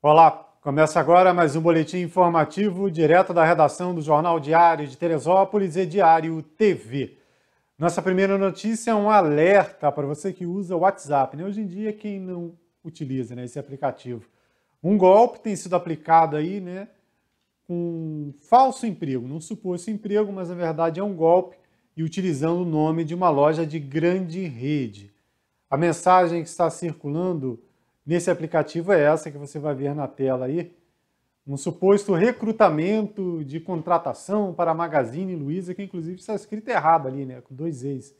Olá, começa agora mais um boletim informativo direto da redação do Jornal Diário de Teresópolis e Diário TV. Nossa primeira notícia é um alerta para você que usa o WhatsApp. Né? Hoje em dia, quem não utiliza né, esse aplicativo? Um golpe tem sido aplicado aí, né? Com um falso emprego, não suposto emprego, mas na verdade é um golpe e utilizando o nome de uma loja de grande rede. A mensagem que está circulando nesse aplicativo é essa que você vai ver na tela aí. Um suposto recrutamento de contratação para a Magazine Luiza, que inclusive está escrito errado ali, né? Com dois ex.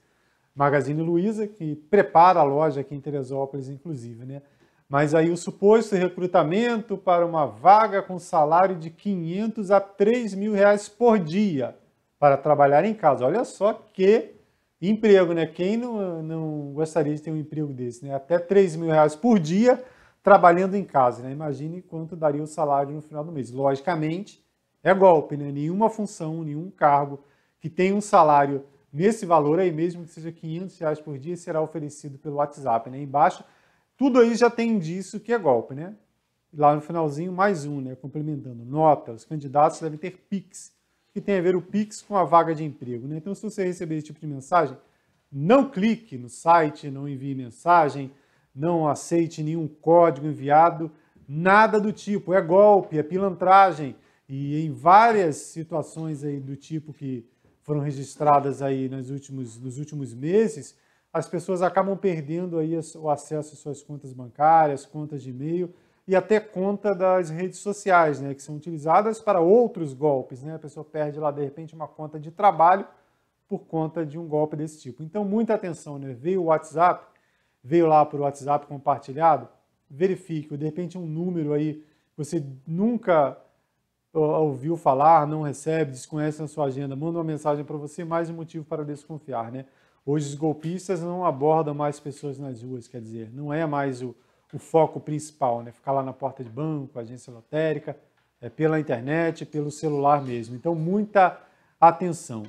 Magazine Luiza, que prepara a loja aqui em Teresópolis, inclusive, né? Mas aí o suposto recrutamento para uma vaga com salário de 500 a 3 mil reais por dia para trabalhar em casa. Olha só que Emprego, né? Quem não, não gostaria de ter um emprego desse, né? Até 3 mil reais por dia trabalhando em casa, né? Imagine quanto daria o salário no final do mês. Logicamente, é golpe, né? Nenhuma função, nenhum cargo que tenha um salário nesse valor aí, mesmo que seja 500 reais por dia, será oferecido pelo WhatsApp, né? Embaixo, tudo aí já tem disso que é golpe, né? Lá no finalzinho, mais um, né? Complementando. Nota, os candidatos devem ter PIX, que tem a ver o Pix com a vaga de emprego. Né? Então, se você receber esse tipo de mensagem, não clique no site, não envie mensagem, não aceite nenhum código enviado, nada do tipo. É golpe, é pilantragem. E em várias situações aí do tipo que foram registradas aí nos últimos, nos últimos meses, as pessoas acabam perdendo aí o acesso às suas contas bancárias, contas de e-mail, e até conta das redes sociais, né, que são utilizadas para outros golpes. Né? A pessoa perde lá, de repente, uma conta de trabalho por conta de um golpe desse tipo. Então, muita atenção, né? Veio o WhatsApp, veio lá para o WhatsApp compartilhado, verifique, de repente um número aí você nunca ouviu falar, não recebe, desconhece na sua agenda, manda uma mensagem para você, mais um motivo para desconfiar, né? Hoje os golpistas não abordam mais pessoas nas ruas, quer dizer, não é mais o, o foco principal, né? Ficar lá na porta de banco, agência lotérica, é, pela internet, pelo celular mesmo. Então, muita atenção.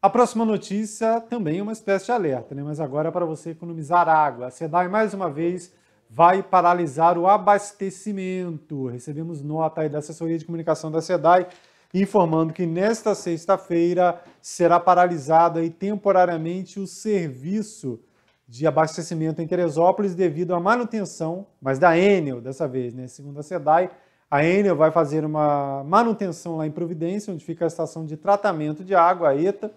A próxima notícia também é uma espécie de alerta, né? mas agora é para você economizar água. A SEDAI, mais uma vez, vai paralisar o abastecimento. Recebemos nota aí da assessoria de comunicação da SEDAI informando que nesta sexta-feira será paralisado aí temporariamente o serviço de abastecimento em Teresópolis devido à manutenção, mas da Enel dessa vez, né? Segundo a SEDAI, a Enel vai fazer uma manutenção lá em Providência, onde fica a estação de tratamento de água, a ETA,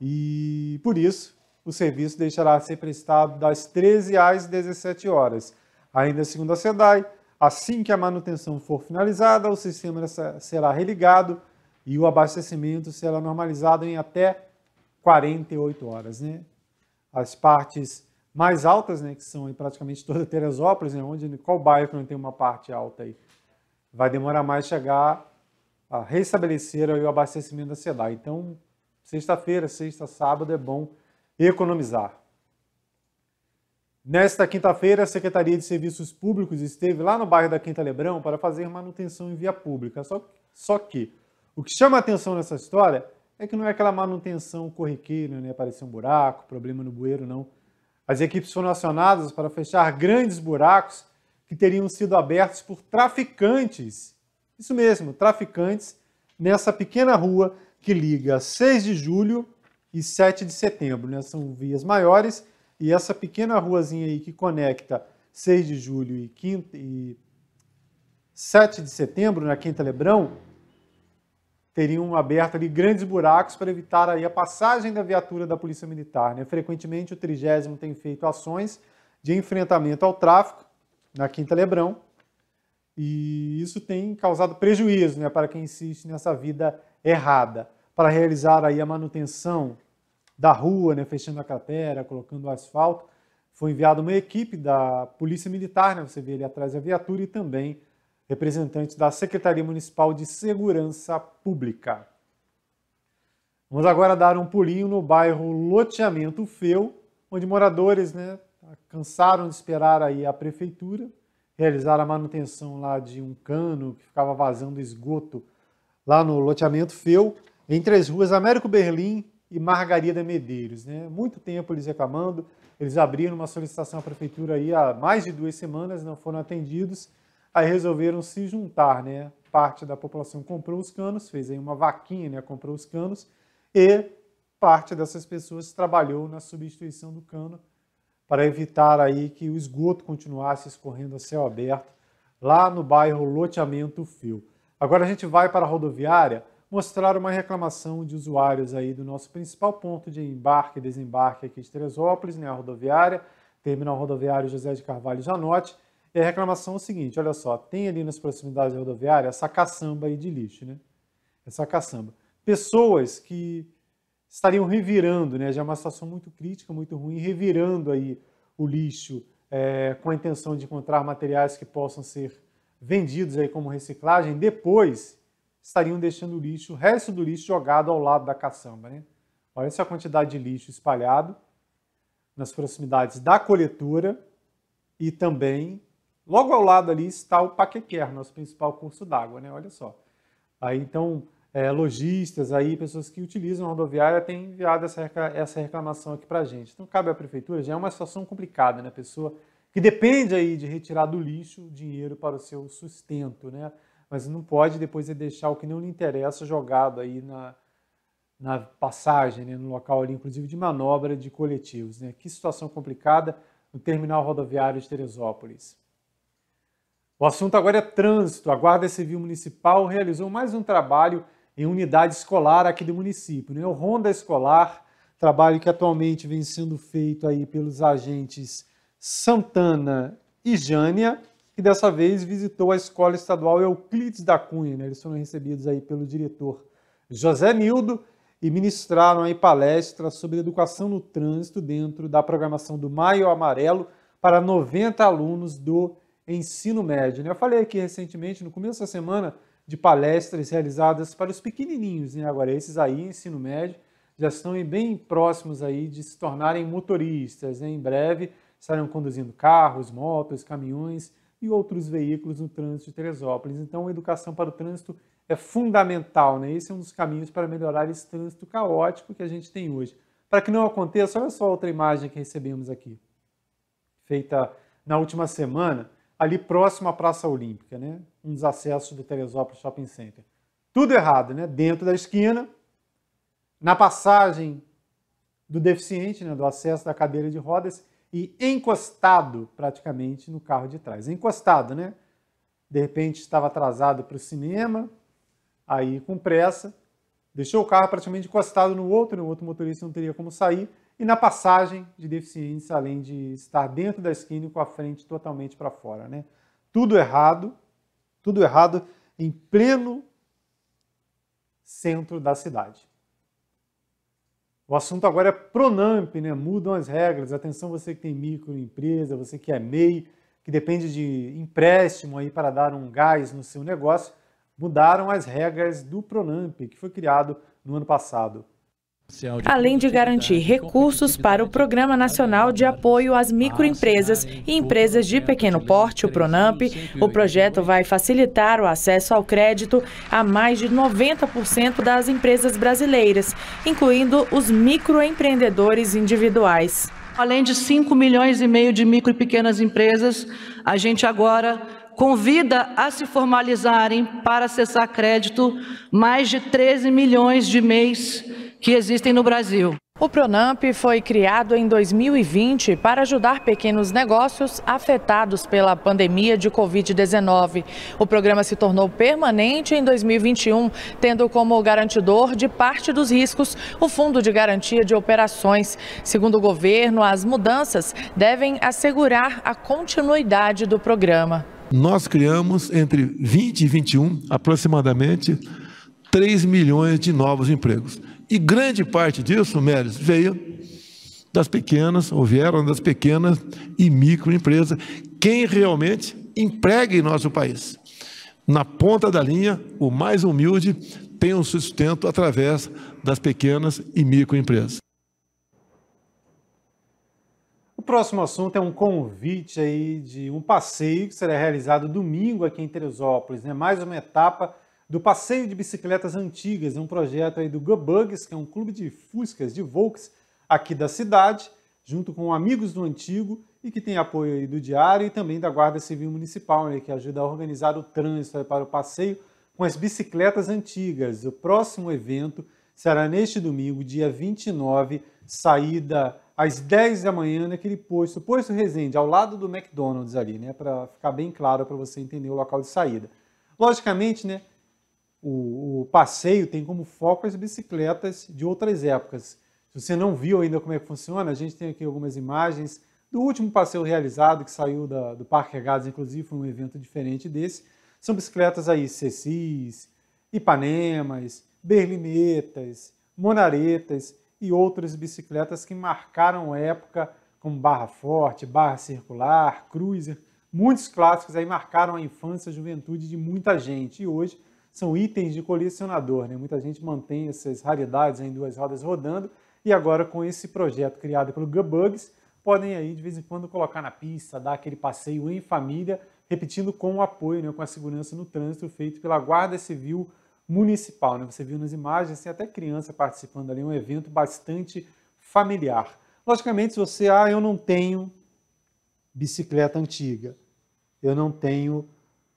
e por isso o serviço deixará de ser prestado das 13 às 17 horas. Ainda segundo a SEDAI, assim que a manutenção for finalizada, o sistema será religado e o abastecimento será normalizado em até 48 horas, né? as partes mais altas, né, que são aí praticamente toda Teresópolis, né, onde qual bairro que não tem uma parte alta aí, vai demorar mais chegar a restabelecer o abastecimento da cidade. Então, sexta-feira, sexta, sábado é bom economizar. Nesta quinta-feira, a Secretaria de Serviços Públicos esteve lá no bairro da Quinta Lebrão para fazer manutenção em via pública. Só, só que o que chama a atenção nessa história é que não é aquela manutenção corriqueira, né? Aparecer um buraco, problema no bueiro, não. As equipes foram acionadas para fechar grandes buracos que teriam sido abertos por traficantes. Isso mesmo, traficantes nessa pequena rua que liga 6 de julho e 7 de setembro, né? São vias maiores e essa pequena ruazinha aí que conecta 6 de julho e, 5, e 7 de setembro, na Quinta Lebrão, teriam aberto ali grandes buracos para evitar aí a passagem da viatura da Polícia Militar. Né? Frequentemente o trigésimo tem feito ações de enfrentamento ao tráfico na Quinta Lebrão e isso tem causado prejuízo né, para quem insiste nessa vida errada. Para realizar aí a manutenção da rua, né, fechando a cratera, colocando o asfalto, foi enviada uma equipe da Polícia Militar, né, você vê ali atrás a viatura, e também representante da Secretaria Municipal de Segurança Pública. Vamos agora dar um pulinho no bairro Loteamento Feu, onde moradores né, cansaram de esperar aí a prefeitura realizar a manutenção lá de um cano que ficava vazando esgoto lá no loteamento Feu, entre as ruas Américo Berlim e Margarida Medeiros. Né? Muito tempo eles reclamando, eles abriram uma solicitação à prefeitura aí há mais de duas semanas, não foram atendidos. Aí resolveram se juntar, né? Parte da população comprou os canos, fez aí uma vaquinha, né? Comprou os canos e parte dessas pessoas trabalhou na substituição do cano para evitar aí que o esgoto continuasse escorrendo a céu aberto lá no bairro Loteamento Fio. Agora a gente vai para a rodoviária mostrar uma reclamação de usuários aí do nosso principal ponto de embarque e desembarque aqui de Teresópolis, né, a rodoviária, terminal rodoviário José de Carvalho Janote, e a reclamação é o seguinte, olha só, tem ali nas proximidades da rodoviária essa caçamba aí de lixo, né? Essa caçamba. Pessoas que estariam revirando, né? Já é uma situação muito crítica, muito ruim, revirando aí o lixo é, com a intenção de encontrar materiais que possam ser vendidos aí como reciclagem. Depois estariam deixando o lixo, o resto do lixo jogado ao lado da caçamba, né? Olha essa quantidade de lixo espalhado nas proximidades da coletora e também Logo ao lado ali está o Paquequer, nosso principal curso d'água, né? Olha só. Aí, então, é, lojistas, aí, pessoas que utilizam a rodoviária têm enviado essa, essa reclamação aqui para a gente. Então, cabe à prefeitura, já é uma situação complicada, né? A pessoa que depende aí de retirar do lixo dinheiro para o seu sustento, né? Mas não pode depois é deixar o que não lhe interessa jogado aí na, na passagem, né? no local ali, inclusive de manobra de coletivos, né? Que situação complicada no terminal rodoviário de Teresópolis. O assunto agora é trânsito. A Guarda Civil Municipal realizou mais um trabalho em unidade escolar aqui do município, né? o Ronda Escolar, trabalho que atualmente vem sendo feito aí pelos agentes Santana e Jânia, que dessa vez visitou a Escola Estadual Euclides da Cunha. Né? Eles foram recebidos aí pelo diretor José Nildo e ministraram aí palestras sobre educação no trânsito dentro da programação do Maio Amarelo para 90 alunos do ensino médio. Né? Eu falei aqui recentemente, no começo da semana, de palestras realizadas para os pequenininhos, né? agora esses aí, ensino médio, já estão bem próximos aí de se tornarem motoristas. Né? Em breve estarão conduzindo carros, motos, caminhões e outros veículos no trânsito de Teresópolis. Então, a educação para o trânsito é fundamental, né? Esse é um dos caminhos para melhorar esse trânsito caótico que a gente tem hoje. Para que não aconteça, olha só outra imagem que recebemos aqui, feita na última semana ali próximo à Praça Olímpica, né? um dos acessos do Teresópolis Shopping Center. Tudo errado, né? Dentro da esquina, na passagem do deficiente, né? do acesso da cadeira de rodas e encostado praticamente no carro de trás. Encostado, né? De repente estava atrasado para o cinema, aí com pressa, deixou o carro praticamente encostado no outro, né? o outro motorista não teria como sair, e na passagem de deficiência, além de estar dentro da esquina e com a frente totalmente para fora. Né? Tudo errado, tudo errado em pleno centro da cidade. O assunto agora é Pronamp, né? mudam as regras. Atenção você que tem microempresa, você que é MEI, que depende de empréstimo aí para dar um gás no seu negócio, mudaram as regras do Pronamp, que foi criado no ano passado além de garantir recursos para o Programa Nacional de Apoio às Microempresas e Empresas de Pequeno Porte, o PRONAMP. O projeto vai facilitar o acesso ao crédito a mais de 90% das empresas brasileiras, incluindo os microempreendedores individuais. Além de 5 milhões e meio de micro e pequenas empresas, a gente agora convida a se formalizarem para acessar crédito mais de 13 milhões de mês que existem no Brasil. O Pronamp foi criado em 2020 para ajudar pequenos negócios afetados pela pandemia de Covid-19. O programa se tornou permanente em 2021, tendo como garantidor de parte dos riscos o Fundo de Garantia de Operações. Segundo o governo, as mudanças devem assegurar a continuidade do programa. Nós criamos entre 20 e 21, aproximadamente, 3 milhões de novos empregos. E grande parte disso, Melis, veio das pequenas, ou vieram das pequenas e microempresas, quem realmente emprega em nosso país. Na ponta da linha, o mais humilde tem um sustento através das pequenas e microempresas. O próximo assunto é um convite aí de um passeio que será realizado domingo aqui em Teresópolis, né? Mais uma etapa do passeio de bicicletas antigas, um projeto aí do Gobugs, que é um clube de fuscas, de Volks aqui da cidade, junto com amigos do antigo e que tem apoio aí do Diário e também da Guarda Civil Municipal, né, que ajuda a organizar o trânsito para o passeio com as bicicletas antigas. O próximo evento será neste domingo, dia 29, saída às 10 da manhã naquele posto, posto Resende, ao lado do McDonald's ali, né, para ficar bem claro para você entender o local de saída. Logicamente, né, o, o, passeio tem como foco as bicicletas de outras épocas. Se você não viu ainda como é que funciona, a gente tem aqui algumas imagens do último passeio realizado, que saiu da, do Parque Regadas, inclusive foi um evento diferente desse. São bicicletas aí Cecis, Ipanemas, Berlinetas, Monaretas e outras bicicletas que marcaram época, como Barra Forte, Barra Circular, Cruiser. Muitos clássicos aí marcaram a infância e a juventude de muita gente. E hoje são itens de colecionador. Né? Muita gente mantém essas raridades em duas rodas rodando e agora com esse projeto criado pelo Gubugs, podem aí de vez em quando colocar na pista, dar aquele passeio em família, repetindo com o apoio, né, com a segurança no trânsito feito pela Guarda Civil Municipal. Né? Você viu nas imagens, tem até criança participando ali, um evento bastante familiar. Logicamente, se você, ah, eu não tenho bicicleta antiga, eu não tenho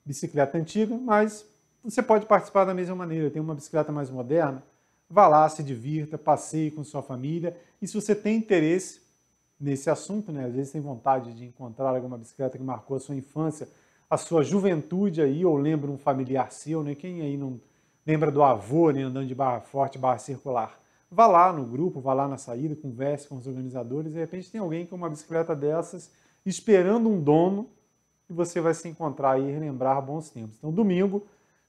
bicicleta antiga, mas você pode participar da mesma maneira. Tem uma bicicleta mais moderna, vá lá, se divirta, passeie com sua família. E se você tem interesse nesse assunto, né, às vezes tem vontade de encontrar alguma bicicleta que marcou a sua infância, a sua juventude aí, ou lembra um familiar seu, né? Quem aí não lembra do avô, né, andando de barra forte, barra circular? Vá lá no grupo, vá lá na saída, converse com os organizadores, e de repente tem alguém com uma bicicleta dessas esperando um dono e você vai se encontrar e relembrar bons tempos. Então, domingo,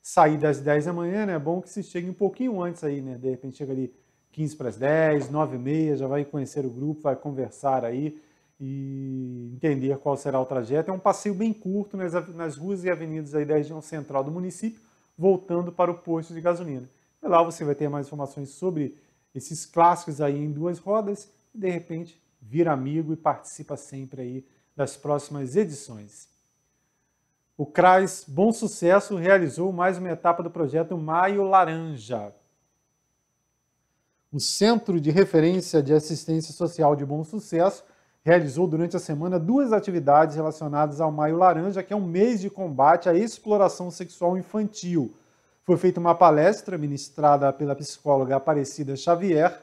sair das 10 da manhã, né? É bom que se chegue um pouquinho antes aí, né? De repente chega ali 15 para as 10, 9 e meia, já vai conhecer o grupo, vai conversar aí e entender qual será o trajeto. É um passeio bem curto nas, nas ruas e avenidas aí da região central do município, voltando para o posto de gasolina. E lá você vai ter mais informações sobre esses clássicos aí em duas rodas e de repente vira amigo e participa sempre aí das próximas edições. O CRAS Bom Sucesso realizou mais uma etapa do projeto Maio Laranja. O Centro de Referência de Assistência Social de Bom Sucesso realizou durante a semana duas atividades relacionadas ao Maio Laranja, que é um mês de combate à exploração sexual infantil. Foi feita uma palestra ministrada pela psicóloga Aparecida Xavier,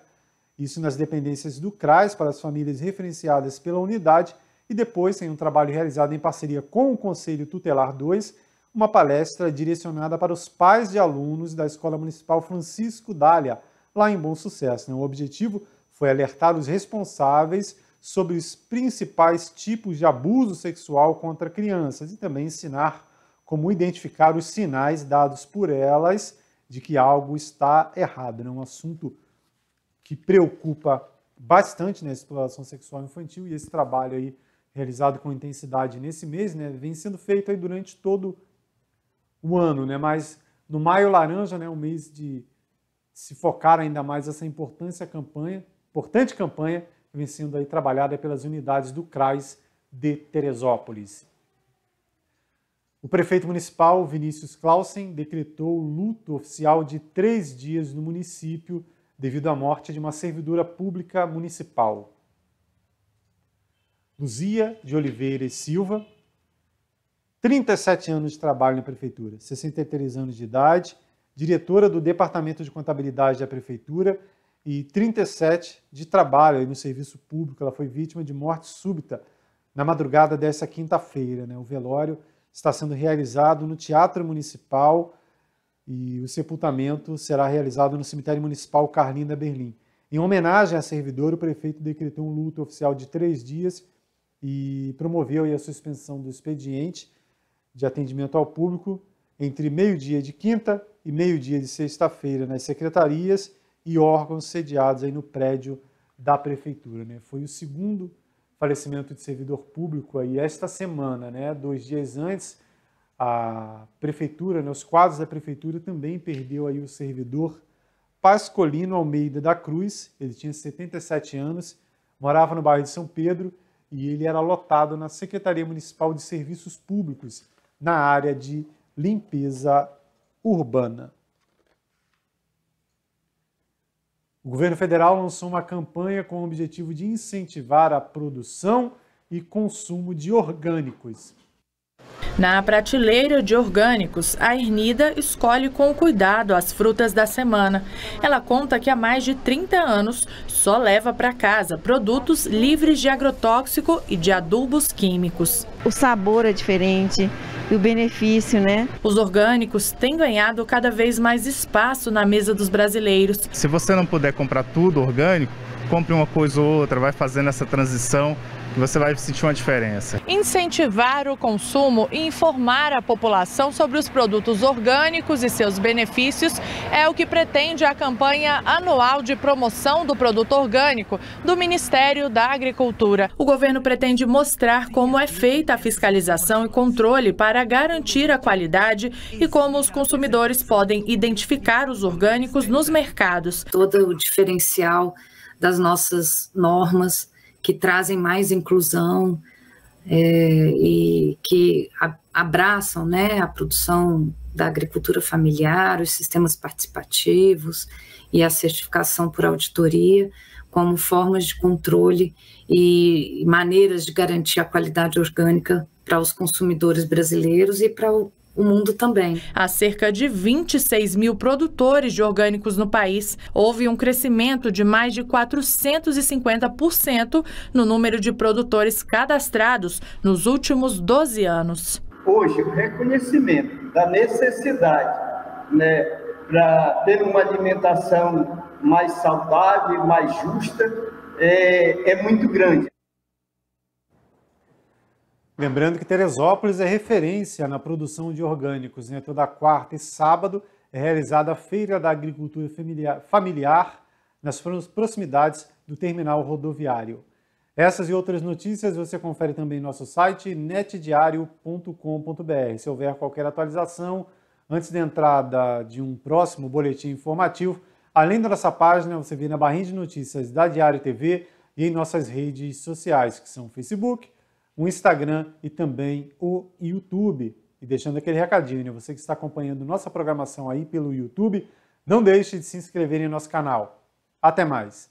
isso nas dependências do CRAS para as famílias referenciadas pela unidade, e depois, em um trabalho realizado em parceria com o Conselho Tutelar 2, uma palestra direcionada para os pais de alunos da Escola Municipal Francisco Dália, lá em Bom Sucesso. Né? O objetivo foi alertar os responsáveis sobre os principais tipos de abuso sexual contra crianças e também ensinar como identificar os sinais dados por elas de que algo está errado. É um assunto que preocupa bastante na né, exploração sexual infantil e esse trabalho aí realizado com intensidade nesse mês, né, vem sendo feito aí durante todo o ano, né, mas no Maio Laranja, né, mês de se focar ainda mais essa importância campanha, importante campanha, vem sendo aí trabalhada pelas unidades do CRAS de Teresópolis. O prefeito municipal, Vinícius Clausen, decretou luto oficial de três dias no município devido à morte de uma servidora pública municipal. Luzia de Oliveira e Silva, 37 anos de trabalho na prefeitura, 63 anos de idade, diretora do Departamento de Contabilidade da prefeitura e 37 de trabalho no serviço público. Ela foi vítima de morte súbita na madrugada dessa quinta-feira. Né? O velório está sendo realizado no Teatro Municipal e o sepultamento será realizado no Cemitério Municipal Carlinda Berlim. Em homenagem à servidora, o prefeito decretou um luto oficial de três dias e promoveu a suspensão do expediente de atendimento ao público entre meio-dia de quinta e meio-dia de sexta-feira nas secretarias e órgãos sediados aí no prédio da prefeitura. Né? Foi o segundo falecimento de servidor público aí esta semana, né? dois dias antes, a prefeitura, né? os quadros da prefeitura também perdeu aí o servidor Pascolino Almeida da Cruz, ele tinha 77 anos, morava no bairro de São Pedro e ele era lotado na Secretaria Municipal de Serviços Públicos, na área de limpeza urbana. O governo federal lançou uma campanha com o objetivo de incentivar a produção e consumo de orgânicos. Na prateleira de orgânicos, a Ernida escolhe com cuidado as frutas da semana. Ela conta que há mais de 30 anos só leva para casa produtos livres de agrotóxico e de adubos químicos. O sabor é diferente, e o benefício, né? Os orgânicos têm ganhado cada vez mais espaço na mesa dos brasileiros. Se você não puder comprar tudo orgânico, compre uma coisa ou outra, vai fazendo essa transição você vai sentir uma diferença. Incentivar o consumo e informar a população sobre os produtos orgânicos e seus benefícios é o que pretende a campanha anual de promoção do produto orgânico do Ministério da Agricultura. O governo pretende mostrar como é feita a fiscalização e controle para garantir a qualidade e como os consumidores podem identificar os orgânicos nos mercados. Todo o diferencial das nossas normas que trazem mais inclusão é, e que a, abraçam né, a produção da agricultura familiar, os sistemas participativos e a certificação por auditoria como formas de controle e maneiras de garantir a qualidade orgânica para os consumidores brasileiros e para o o mundo também. Há cerca de 26 mil produtores de orgânicos no país. Houve um crescimento de mais de 450% no número de produtores cadastrados nos últimos 12 anos. Hoje, o reconhecimento da necessidade né, para ter uma alimentação mais saudável, mais justa, é, é muito grande. Lembrando que Teresópolis é referência na produção de orgânicos. Né? Toda quarta e sábado é realizada a Feira da Agricultura Familiar nas proximidades do terminal rodoviário. Essas e outras notícias você confere também em nosso site netdiario.com.br. Se houver qualquer atualização antes da entrada de um próximo boletim informativo, além da nossa página, você vê na barrinha de notícias da Diário TV e em nossas redes sociais, que são Facebook, o Instagram e também o YouTube. E deixando aquele recadinho, né? você que está acompanhando nossa programação aí pelo YouTube, não deixe de se inscrever em nosso canal. Até mais!